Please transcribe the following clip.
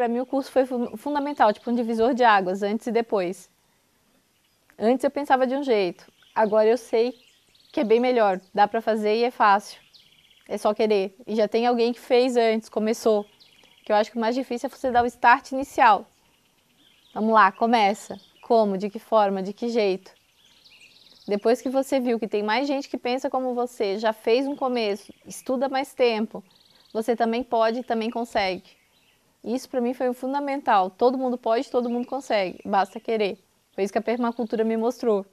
para mim o curso foi fundamental, tipo um divisor de águas, antes e depois. Antes eu pensava de um jeito, agora eu sei que é bem melhor, dá para fazer e é fácil. É só querer. E já tem alguém que fez antes, começou. Que eu acho que o mais difícil é você dar o start inicial. Vamos lá, começa. Como, de que forma, de que jeito? Depois que você viu que tem mais gente que pensa como você, já fez um começo, estuda mais tempo, você também pode e também consegue. Isso para mim foi fundamental. Todo mundo pode, todo mundo consegue, basta querer. Foi isso que a permacultura me mostrou.